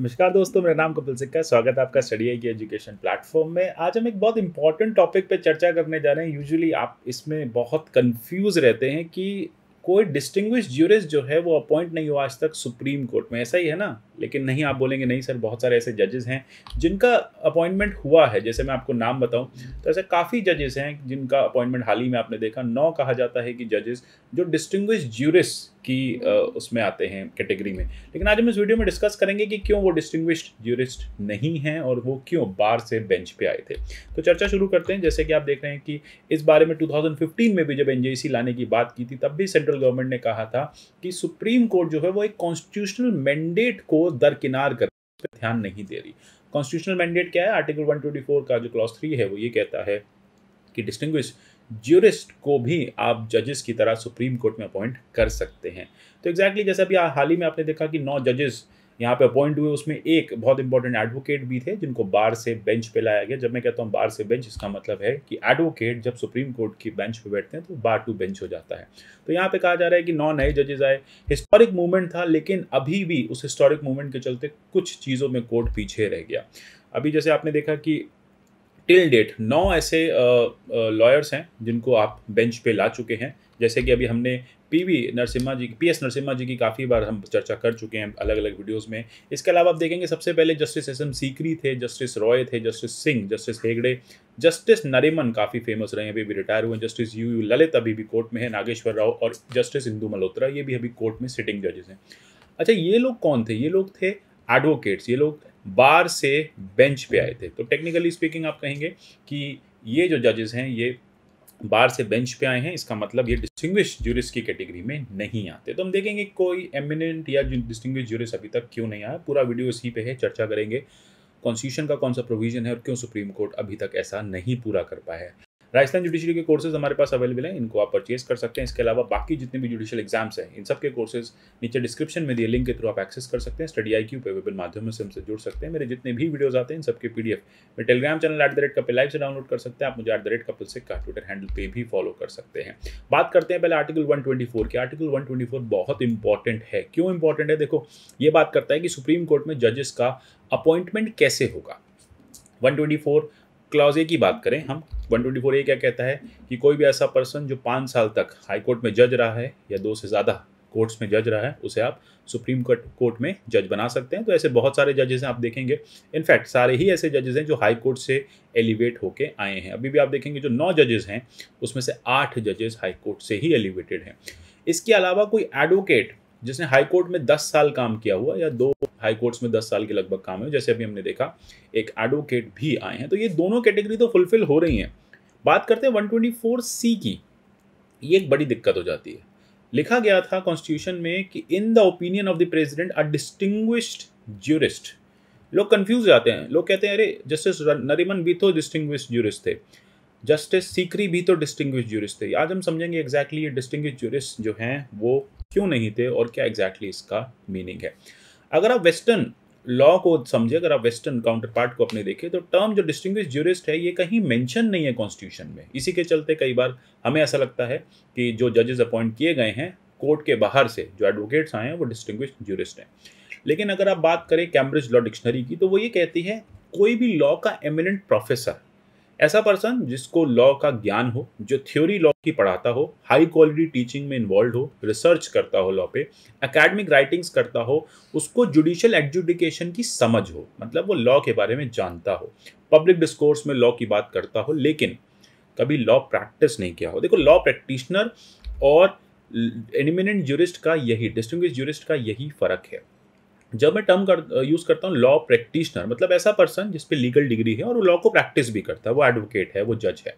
नमस्कार दोस्तों मेरा नाम कपिल सिक्का स्वागत है आपका स्टडी आई की एजुकेशन प्लेटफॉर्म में आज हम एक बहुत इंपॉर्टेंट टॉपिक पे चर्चा करने जा रहे हैं यूजुअली आप इसमें बहुत कंफ्यूज रहते हैं कि कोई डिस्टिंग्विश ज्यूरिस जो है वो अपॉइंट नहीं हुआ आज तक सुप्रीम कोर्ट में ऐसा ही है ना लेकिन नहीं आप बोलेंगे नहीं सर बहुत सारे ऐसे जजेस हैं जिनका अपॉइंटमेंट हुआ है जैसे मैं आपको नाम बताऊं तो ऐसे काफ़ी जजेस हैं जिनका अपॉइंटमेंट हाल ही में आपने देखा नौ कहा जाता है कि जजेस जो डिस्टिंग्विश ज्यूरिस की उसमें आते हैं कैटेगरी में लेकिन आज हम इस वीडियो में डिस्कस करेंगे कि क्यों वो डिस्टिंग्विश्ड ज्यूरिस्ट नहीं हैं और वो क्यों बार से बेंच पे आए थे तो चर्चा शुरू करते हैं जैसे कि आप देख रहे हैं कि इस बारे में 2015 में भी जब एन लाने की बात की थी तब भी सेंट्रल गवर्नमेंट ने कहा था कि सुप्रीम कोर्ट जो है वो एक कॉन्स्टिट्यूशनल मैंडेट को दरकिनार कर ध्यान नहीं दे रही कॉन्स्टिट्यूशनल मैंडेट क्या है आर्टिकल 124 का जो क्लॉस थ्री है वो ये कहता है कि डिस्टिंग्विश ज्यूरिस्ट को भी आप जजेस की तरह सुप्रीम कोर्ट में अपॉइंट कर सकते हैं तो एग्जैक्टली exactly जैसे अभी हाल ही में आपने देखा कि नौ जजेस यहाँ पे अपॉइंट हुए उसमें एक बहुत इंपॉर्टेंट एडवोकेट भी थे जिनको बार से बेंच पे लाया गया जब मैं कहता हूँ बार से बेंच इसका मतलब है कि एडवोकेट जब सुप्रीम कोर्ट की बेंच पे बैठते हैं तो बार टू बेंच हो जाता है तो यहाँ पे कहा जा रहा है कि नौ नए जजेज आए हिस्टोरिक मूवमेंट था लेकिन अभी भी उस हिस्टोरिक मूवमेंट के चलते कुछ चीज़ों में कोर्ट पीछे रह गया अभी जैसे आपने देखा कि टिल डेट नौ ऐसे लॉयर्स हैं जिनको आप बेंच पे ला चुके हैं जैसे कि अभी हमने PV Narasimha ji P S Narasimha ji की काफ़ी बार हम चर्चा कर चुके हैं अलग अलग वीडियोस में इसके अलावा आप देखेंगे सबसे पहले जस्टिस एस एम सीकरी थे जस्टिस रॉय थे justice Singh justice Hegde justice Nariman काफ़ी फेमस रहे हैं अभी भी रिटायर हुए जस्टिस यू यू ललित अभी भी कोर्ट में है नागेश्वर राव और जस्टिस इंदू मल्होत्रा ये भी अभी कोर्ट में सिटिंग जजेस हैं अच्छा ये लोग कौन थे ये लोग थे एडवोकेट्स ये लोग बार से बेंच पे आए थे तो टेक्निकली स्पीकिंग आप कहेंगे कि ये जो जजेस हैं ये बार से बेंच पे आए हैं इसका मतलब ये डिस्टिंग्विश जूरिस की कैटेगरी में नहीं आते तो हम देखेंगे कोई एमिनेंट या डिस्टिंग्विश जूरिस अभी तक क्यों नहीं आया पूरा वीडियो इसी पे है चर्चा करेंगे कॉन्स्टिट्यूशन का कौन सा प्रोविजन है और क्यों सुप्रीम कोर्ट अभी तक ऐसा नहीं पूरा कर पाया है राजस्थान जुडिशरी के कोर्सेज हमारे पास अवेलेबल हैं इनको आप परचेज कर सकते हैं इसके अलावा बाकी जितने भी जुडिशियल एग्जाम्स हैं इन सब के कोर्सेज नीचे डिस्क्रिप्शन में दिए लिंक के थ्रू आप एक्सेस कर सकते हैं स्टडी आई क्यू पे विभिन्न माध्यमों से हमसे जुड़ सकते हैं मेरे जितने भी वीडियोज आते हैं इन सबके पी डी एफ मैं Telegram channel at the rate Kapil live से डाउनलोड कर सकते हैं आप मुझे एट द रेट कपिल से का ट्विटर हैंडल पे भी फॉलो कर सकते हैं बात करते हैं पहले आर्टिकल वन ट्वेंटी फोर की आर्टिकल वन ट्वेंटी फोर बहुत इंपॉर्टेंट है क्यों इंपॉर्टेंट है देखो ये बात करता है कि सुप्रीम कोर्ट में जजेस का अपॉइंटमेंट कैसे होगा 124 क्लॉज ए की बात करें हम 124 ए क्या कहता है कि कोई भी ऐसा पर्सन जो पाँच साल तक हाई कोर्ट में जज रहा है या दो से ज़्यादा कोर्ट्स में जज रहा है उसे आप सुप्रीम कोर्ट कोर्ट में जज बना सकते हैं तो ऐसे बहुत सारे जजेस हैं आप देखेंगे इनफैक्ट सारे ही ऐसे जजेस हैं जो हाई कोर्ट से एलिवेट होके आए हैं अभी भी आप देखेंगे जो नौ जजेस हैं उसमें से आठ जजेस हाई कोर्ट से ही एलिवेटेड हैं इसके अलावा कोई एडवोकेट जिसने हाई कोर्ट में 10 साल काम किया हुआ या दो हाई कोर्ट्स में 10 साल के लगभग काम है जैसे अभी हमने देखा एक एडवोकेट भी आए हैं तो ये दोनों कैटेगरी तो फुलफिल हो रही हैं बात करते हैं 124 सी की ये एक बड़ी दिक्कत हो जाती है लिखा गया था कॉन्स्टिट्यूशन में कि in the opinion of the president a distinguished jurist लोग कन्फ्यूज जाते हैं लोग कहते हैं अरे जस्टिस नरिमन भी तो डिस्टिंग्विश ज्यूरिस्ट थे जस्टिस सीकरी भी तो डिस्टिंग्विश ज्यूरिस्ट थे आज हम समझेंगे एग्जैक्टली exactly ये डिस्टिंग्विश ज्यूरिस्ट जो हैं वो क्यों नहीं थे और क्या एग्जैक्टली exactly इसका मीनिंग है अगर आप वेस्टर्न लॉ को समझे अगर आप वेस्टर्न काउंटर पार्ट को अपने देखें तो टर्म जो डिस्टिंग्विश ज्यूरिस्ट है ये कहीं मेंशन नहीं है कॉन्स्टिट्यूशन में इसी के चलते कई बार हमें ऐसा लगता है कि जो जजेस अपॉइंट किए गए हैं कोर्ट के बाहर से जो एडवोकेट्स आए हैं वो डिस्टिंग ज्यूरिस्ट हैं लेकिन अगर आप बात करें कैम्ब्रिज लॉ डिक्शनरी की तो वो ये कहती है कोई भी लॉ का एमिनेंट प्रोफेसर ऐसा पर्सन जिसको लॉ का ज्ञान हो जो थ्योरी लॉ की पढ़ाता हो हाई क्वालिटी टीचिंग में इन्वॉल्व हो रिसर्च करता हो लॉ पे एकेडमिक राइटिंग्स करता हो उसको जुडिशियल एडजुडिकेशन की समझ हो मतलब वो लॉ के बारे में जानता हो पब्लिक डिस्कोर्स में लॉ की बात करता हो लेकिन कभी लॉ प्रैक्टिस नहीं किया हो देखो लॉ प्रैक्टिशनर और एनिमिनेंट जूरिस्ट का यही डिस्टिंग जूरिस्ट का यही फ़र्क है जब मैं टर्म कर यूज़ करता हूँ लॉ प्रैक्टिशनर मतलब ऐसा पर्सन जिसपे लीगल डिग्री है और वो लॉ को प्रैक्टिस भी करता है वो एडवोकेट है वो जज है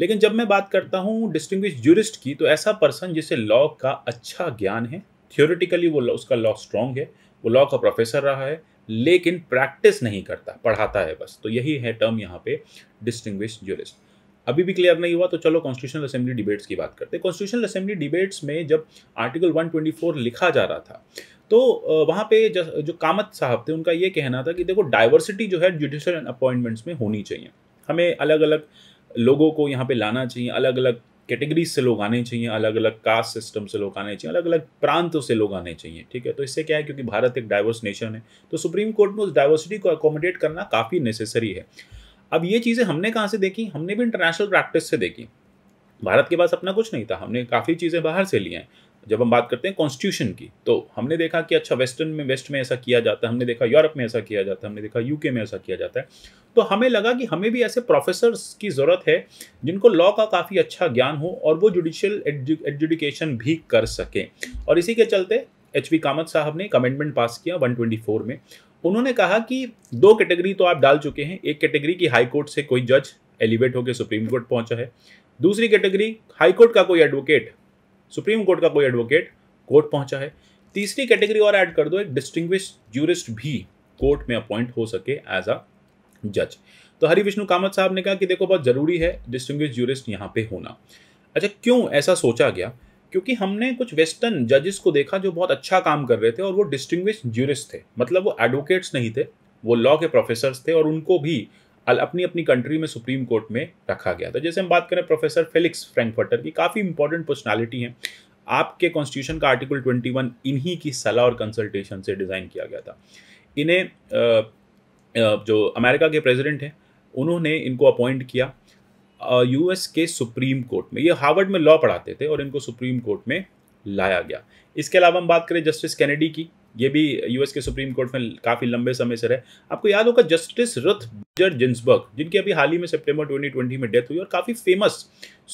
लेकिन जब मैं बात करता हूँ डिस्टिंग्विश जूरिस्ट की तो ऐसा पर्सन जिसे लॉ का अच्छा ज्ञान है थियोरिटिकली वो उसका लॉ स्ट्रॉन्ग है वो लॉ का प्रोफेसर रहा है लेकिन प्रैक्टिस नहीं करता पढ़ाता है बस तो यही है टर्म यहाँ पे डिस्टिंग्विश जूरिस्ट अभी भी क्लियर नहीं हुआ तो चलो कॉन्स्टिट्यूशनल असेंबली डिबेट्स की बात करते हैं कॉन्स्टिट्यूशनल असेंबली डिबेट्स में जब आर्टिकल 124 लिखा जा रहा था तो वहाँ पे जो कामत साहब थे उनका ये कहना था कि देखो डाइवर्सिटी जो है जुडिशल अपॉइंटमेंट्स में होनी चाहिए हमें अलग अलग लोगों को यहाँ पे लाना चाहिए अलग अलग कैटेगरीज से लोग आने चाहिए अलग अलग कास्ट सिस्टम से लोग आने चाहिए अलग अलग प्रांत से लोग आने चाहिए ठीक है तो इससे क्या है क्योंकि भारत एक डाइवर्स नेशन है तो सुप्रीम कोर्ट में उस डाइवर्सिटी को अकोमोडेट करना काफ़ी नेसेसरी है अब ये चीज़ें हमने कहाँ से देखी हमने भी इंटरनेशनल प्रैक्टिस से देखी भारत के पास अपना कुछ नहीं था हमने काफ़ी चीज़ें बाहर से ली हैं जब हम बात करते हैं कॉन्स्टिट्यूशन की तो हमने देखा कि अच्छा वेस्टर्न में वेस्ट में ऐसा किया जाता है हमने देखा यूरोप में ऐसा किया जाता है हमने देखा यूके में ऐसा किया जाता है तो हमें लगा कि हमें भी ऐसे प्रोफेसर्स की ज़रूरत है जिनको लॉ का काफ़ी अच्छा ज्ञान हो और वो जुडिशियल एडजुडिकेशन भी कर सकें और इसी के चलते एच वी कामत साहब ने एक अमेंडमेंट पास किया 124 में उन्होंने कहा कि दो कैटेगरी तो आप डाल चुके हैं एक कैटेगरी की हाई कोर्ट से कोई जज एलिवेट होकर सुप्रीम कोर्ट पहुंचा है दूसरी कैटेगरी हाई कोर्ट का कोई एडवोकेट सुप्रीम कोर्ट का कोई एडवोकेट कोर्ट पहुंचा है तीसरी कैटेगरी और ऐड कर दो एक डिस्टिंग्विश जूरिस्ट भी कोर्ट में अपॉइंट हो सके एज अ जज तो हरि विष्णु कामत साहब ने कहा कि देखो बहुत ज़रूरी है डिस्टिंग्विश जूरिस्ट यहाँ पे होना अच्छा क्यों ऐसा सोचा गया क्योंकि हमने कुछ वेस्टर्न जजेस को देखा जो बहुत अच्छा काम कर रहे थे और वो डिस्टिंग्विश ज्यूरिस्ट थे मतलब वो एडवोकेट्स नहीं थे वो लॉ के प्रोफेसर्स थे और उनको भी अपनी अपनी कंट्री में सुप्रीम कोर्ट में रखा गया था जैसे हम बात करें प्रोफेसर फेलिक्स फ्रैंकफर्टर की काफ़ी इंपॉर्टेंट पर्सनैलिटी हैं आपके कॉन्स्टिट्यूशन का आर्टिकल 21 इन्हीं की सलाह और कंसल्टेशन से डिज़ाइन किया गया था इन्हें जो अमेरिका के प्रेसिडेंट हैं उन्होंने इनको अपॉइंट किया यूएस के सुप्रीम कोर्ट में ये हार्वर्ड में लॉ पढ़ाते थे और इनको सुप्रीम कोर्ट में लाया गया इसके अलावा हम बात करें जस्टिस कैनेडी की ये भी यूएस के सुप्रीम कोर्ट में काफ़ी लंबे समय से रहे आपको याद होगा जस्टिस रथ जर जिन्सबर्ग जिनकी अभी हाल ही में सितंबर 2020 में डेथ हुई और काफ़ी फेमस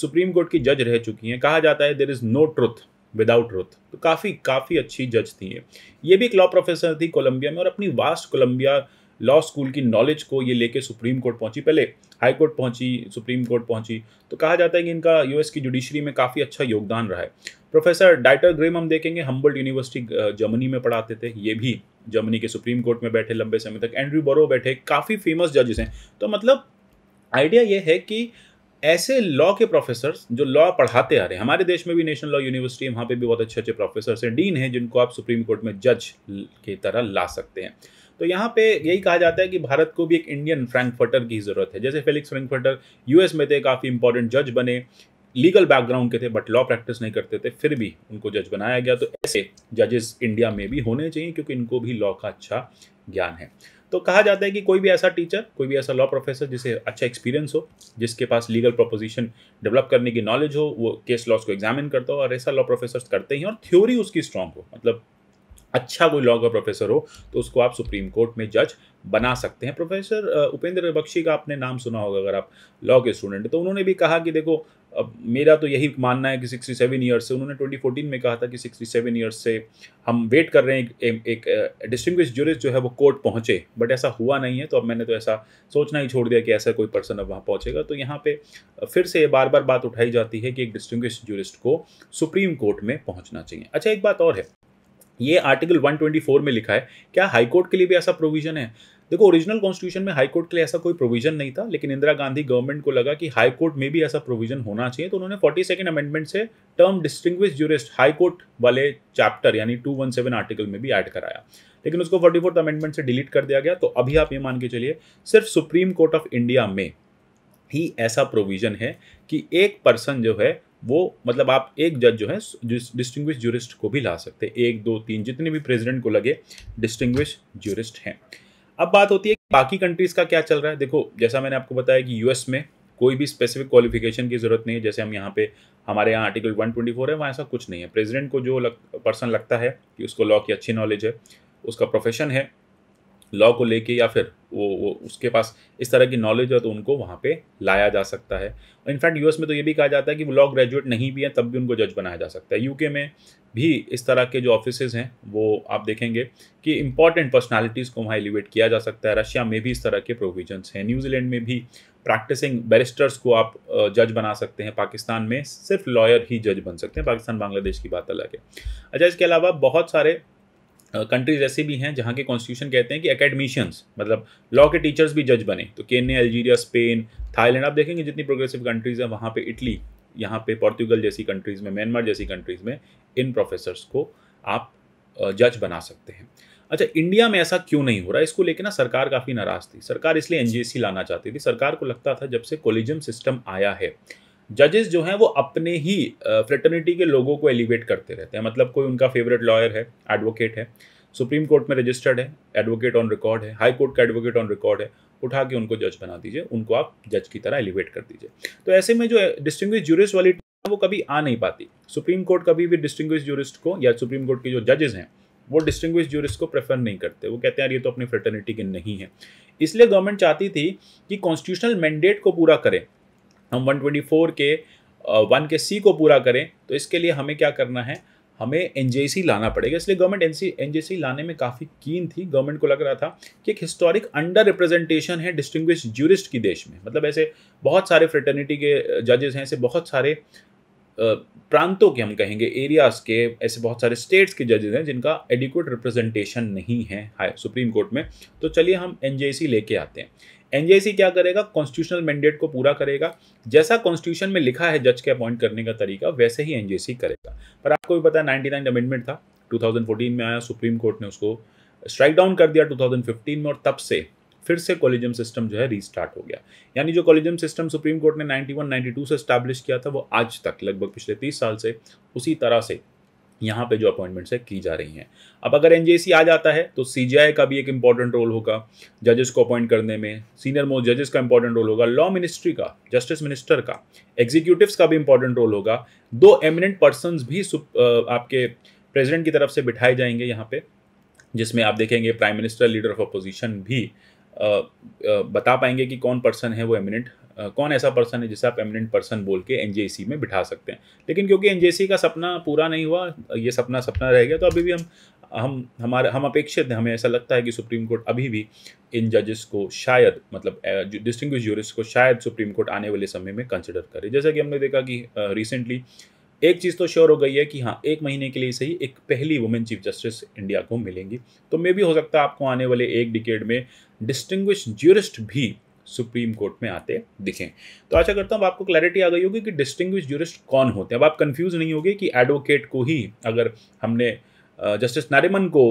सुप्रीम कोर्ट की जज रह चुकी हैं कहा जाता है there is no truth without truth तो काफ़ी काफ़ी अच्छी जज थी ये भी एक लॉ प्रोफेसर थी कोलंबिया में और अपनी वास्ट कोलंबिया लॉ स्कूल की नॉलेज को ये लेके सुप्रीम कोर्ट पहुंची पहले हाई कोर्ट पहुंची सुप्रीम कोर्ट पहुंची तो कहा जाता है कि इनका यूएस की जुडिशरी में काफ़ी अच्छा योगदान रहा है प्रोफेसर डाइटर ग्रेम हम देखेंगे हम्बल्ट यूनिवर्सिटी जर्मनी में पढ़ाते थे ये भी जर्मनी के सुप्रीम कोर्ट में बैठे लंबे समय तक एंड्रू बोरो बैठे काफ़ी फेमस जजेस हैं तो मतलब आइडिया ये है कि ऐसे लॉ के प्रोफेसर जो लॉ पढ़ाते आ रहे हैं हमारे देश में भी नेशनल लॉ यूनिवर्सिटी है वहाँ पे भी बहुत अच्छे अच्छे प्रोफेसर हैं डीन हैं जिनको आप सुप्रीम कोर्ट में जज की तरह ला सकते हैं तो यहाँ पे यही कहा जाता है कि भारत को भी एक इंडियन फ्रैंकफर्टर की ज़रूरत है जैसे फेलिक्स फ्रैंकफर्टर यूएस में थे काफ़ी इंपॉर्टेंट जज बने लीगल बैकग्राउंड के थे बट लॉ प्रैक्टिस नहीं करते थे फिर भी उनको जज बनाया गया तो ऐसे जजेस इंडिया में भी होने चाहिए क्योंकि इनको भी लॉ का अच्छा ज्ञान है तो कहा जाता है कि कोई भी ऐसा टीचर कोई भी ऐसा लॉ प्रोफेसर जिसे अच्छा एक्सपीरियंस हो जिसके पास लीगल प्रोपोजिशन डेवलप करने की नॉलेज हो वो केस लॉस को एग्जामिन करता हो और ऐसा लॉ प्रोफेसर करते ही और थ्योरी उसकी स्ट्रांग हो मतलब अच्छा कोई लॉ का प्रोफेसर हो तो उसको आप सुप्रीम कोर्ट में जज बना सकते हैं प्रोफेसर उपेंद्र बख्शी का आपने नाम सुना होगा अगर आप लॉ के स्टूडेंट तो उन्होंने भी कहा कि देखो अब मेरा तो यही मानना है कि 67 ईयर्स से उन्होंने 2014 में कहा था कि 67 ईयर्स से हम वेट कर रहे हैं एक, एक डिस्टिंग जूरिस्ट जो है वो कोर्ट पहुँचे बट ऐसा हुआ नहीं है तो अब मैंने तो ऐसा सोचना ही छोड़ दिया कि ऐसा कोई पर्सन अब वहाँ पहुँचेगा तो यहाँ पे फिर से बार बार बात उठाई जाती है कि एक डिस्टिंग जूरिस्ट को सुप्रीम कोर्ट में पहुँचना चाहिए अच्छा एक बात और है ये आर्टिकल 124 में लिखा है क्या हाईकोर्ट के लिए भी ऐसा प्रोविजन है देखो ओरिजिनल कॉन्स्टिट्यूशन में हाईकोर्ट के लिए ऐसा कोई प्रोविजन नहीं था लेकिन इंदिरा गांधी गवर्नमेंट को लगा कि हाईकोर्ट में भी ऐसा प्रोविजन होना चाहिए तो उन्होंने फोर्टी सेकेंड अमेंडमेंट से टर्म डिस्टिंग्विश जूरिस्ट हाईकोर्ट वाले चैप्टर यानी टू वन सेवन आर्टिकल में भी ऐड कराया लेकिन उसको फोर्टी फोर्थ अमेंडमेंट से डिलीट कर दिया गया तो अभी आप ये मान के चलिए सिर्फ सुप्रीम कोर्ट ऑफ इंडिया में ही ऐसा प्रोविजन है कि एक पर्सन जो है वो मतलब आप एक जज जो है डिस्टिंग्विश जूरिस्ट को भी ला सकते हैं एक दो तीन जितने भी प्रेसिडेंट को लगे डिस्टिंग्विश जूरिस्ट हैं अब बात होती है कि बाकी कंट्रीज़ का क्या चल रहा है देखो जैसा मैंने आपको बताया कि यूएस में कोई भी स्पेसिफिक क्वालिफिकेशन की ज़रूरत नहीं है जैसे हम यहाँ पे हमारे यहाँ आर्टिकल 124 है वहाँ ऐसा कुछ नहीं है प्रेसिडेंट को जो लग, पर्सन लगता है कि उसको लॉ की अच्छी नॉलेज है उसका प्रोफेशन है लॉ को लेके या फिर वो वो उसके पास इस तरह की नॉलेज है तो उनको वहाँ पे लाया जा सकता है और इनफैक्ट यूएस में तो ये भी कहा जाता है कि वो लॉ ग्रेजुएट नहीं भी हैं तब भी उनको जज बनाया जा सकता है यूके में भी इस तरह के जो ऑफिस हैं वो आप देखेंगे कि इंपॉर्टेंट पर्सनैलिटीज़ को वहाँ एलिवेट किया जा सकता है रशिया में भी इस तरह के प्रोविजन हैं न्यूजीलैंड में भी प्रैक्टिसिंग बैरिस्टर्स को आप जज बना सकते हैं पाकिस्तान में सिर्फ लॉयर ही जज बन सकते हैं पाकिस्तान बांग्लादेश की बात अलग है अच्छा इसके अलावा बहुत सारे कंट्रीज ऐसे भी हैं जहाँ के कॉन्स्टिट्यूशन कहते हैं कि एकेडमिशियंस मतलब लॉ के टीचर्स भी जज बने तो केन्या अल्जीरिया स्पेन थाईलैंड आप देखेंगे जितनी प्रोग्रेसिव कंट्रीज़ हैं वहाँ पे इटली यहाँ पे पोर्तुगल जैसी कंट्रीज़ में म्यांमार जैसी कंट्रीज़ में इन प्रोफेसर्स को आप जज बना सकते हैं अच्छा इंडिया में ऐसा क्यों नहीं हो रहा इसको लेकर ना सरकार काफ़ी नाराज़ थी सरकार इसलिए एन लाना चाहती थी सरकार को लगता था जब से कोलिजियम सिस्टम आया है जजेस जो हैं वो अपने ही फ्रेटर्निटी के लोगों को एलिवेट करते रहते हैं मतलब कोई उनका फेवरेट लॉयर है एडवोकेट है सुप्रीम कोर्ट में रजिस्टर्ड है एडवोकेट ऑन रिकॉर्ड है हाई कोर्ट का एडवोकेट ऑन रिकॉर्ड है उठा के उनको जज बना दीजिए उनको आप जज की तरह एलिवेट कर दीजिए तो ऐसे में जो डिस्टिंग जूरिस्ट वाली वो कभी आ नहीं पाती सुप्रीम कोर्ट कभी भी डिस्टिंग्विश जूरिस्ट को या सुप्रीम कोर्ट के जो जजेस हैं वो डिस्टिंग्विश जूरिस्ट को प्रेफर नहीं करते वो कहते हैं यार ये तो अपनी फ्रेटर्निटी के नहीं है इसलिए गवर्नमेंट चाहती थी कि कॉन्स्टिट्यूशनल मैंडेट को पूरा करें हम 124 के वन के सी को पूरा करें तो इसके लिए हमें क्या करना है हमें एन लाना पड़ेगा इसलिए गवर्नमेंट एन एन लाने में काफ़ी कीन थी गवर्नमेंट को लग रहा था कि एक हिस्टोरिक अंडर रिप्रेजेंटेशन है डिस्टिंग्विश जूरिस्ट की देश में मतलब ऐसे बहुत सारे फ्रेटर्निटी के जजेस हैं ऐसे बहुत सारे प्रांतों के हम कहेंगे एरियाज़ के ऐसे बहुत सारे स्टेट्स के जजेस हैं जिनका एडिक्वेट रिप्रेजेंटेशन नहीं है हाई सुप्रीम कोर्ट में तो चलिए हम एन लेके आते हैं एनजेसी क्या करेगा कॉन्स्टिट्यूशनल मैंडेट को पूरा करेगा जैसा कॉन्स्टिट्यूशन में लिखा है जज के अपॉइंट करने का तरीका वैसे ही एनजेसी करेगा पर आपको भी पता है नाइन्टी नाइन अमेंडमेंट था टू में आया सुप्रीम कोर्ट ने उसको स्ट्राइक डाउन कर दिया टू में और तब से फिर से कॉलेजियम सिस्टम जो है रीस्टार्ट हो गया यानी जो कॉलेजियम सिस्टम सुप्रीम कोर्ट ने 91 92 से स्टैब्लिश किया था वो आज तक लगभग पिछले 30 साल से उसी तरह से यहाँ पे जो अपॉइंटमेंट्स है की जा रही हैं अब अगर एन आ जाता है तो सी का भी एक इम्पॉर्टेंट रोल होगा जजेस को अपॉइंट करने में सीनियर मोस्ट जजेस का इंपॉर्टेंट रोल होगा लॉ मिनिस्ट्री का जस्टिस मिनिस्टर का एग्जीक्यूटिव का भी इंपॉर्टेंट रोल होगा दो एमिनेंट पर्सन भी आपके प्रेजिडेंट की तरफ से बिठाए जाएंगे यहाँ पे जिसमें आप देखेंगे prime minister leader of opposition भी बता पाएंगे कि कौन पर्सन है वो एमिनेंट कौन ऐसा पर्सन है जिसे आप एमिनेंट पर्सन बोल के एन में बिठा सकते हैं लेकिन क्योंकि एन का सपना पूरा नहीं हुआ ये सपना सपना रह गया तो अभी भी हम हम हमारे हम अपेक्षित हैं हमें ऐसा लगता है कि सुप्रीम कोर्ट अभी भी इन जजेस को शायद मतलब डिस्टिंग जूरिस्ट को शायद सुप्रीम कोर्ट आने वाले समय में कंसिडर करे जैसा कि हमने देखा कि रिसेंटली एक चीज़ तो श्योर हो गई है कि हाँ एक महीने के लिए सही एक पहली वुमेन चीफ जस्टिस इंडिया को मिलेंगी तो मे भी हो सकता है आपको आने वाले एक डिकेड में डिस्टिंग्विश ज्यूरिस्ट भी सुप्रीम कोर्ट में आते दिखें तो आशा करता हूँ आपको क्लैरिटी आ गई होगी कि डिस्टिंग्विश जूरिस्ट कौन होते हैं अब आप कंफ्यूज नहीं होगी कि एडवोकेट को ही अगर हमने जस्टिस नारिमन को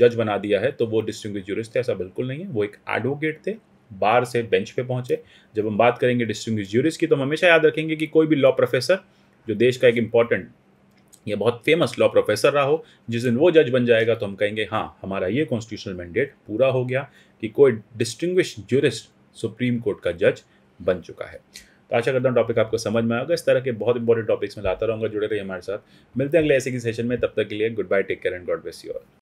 जज बना दिया है तो वो डिस्टिंग्विश जूरिस्ट थे ऐसा बिल्कुल नहीं है वो एक एडवोकेट थे बार से बेंच पे पहुंचे जब हम बात करेंगे डिस्टिंग्विश जूरिस्ट की तो हम हमेशा याद रखेंगे कि कोई भी लॉ प्रोफेसर जो देश का एक इंपॉर्टेंट या बहुत फेमस लॉ प्रोफेसर रहा हो जिस दिन वो जज बन जाएगा तो हम कहेंगे हाँ हमारा ये कॉन्स्टिट्यूशनल मैंडेट पूरा हो गया कि कोई डिस्टिंग्विश जूरिस्ट सुप्रीम कोर्ट का जज बन चुका है तो आशा करता हूँ टॉपिक आपको समझ में आएगा इस तरह के बहुत इंपॉर्टेंट टॉपिक्स में लाता रहूँगा जुड़े रहिए हमारे साथ मिलते हैं अगले ऐसे की सेशन में तब तक के लिए goodbye take care and God bless you all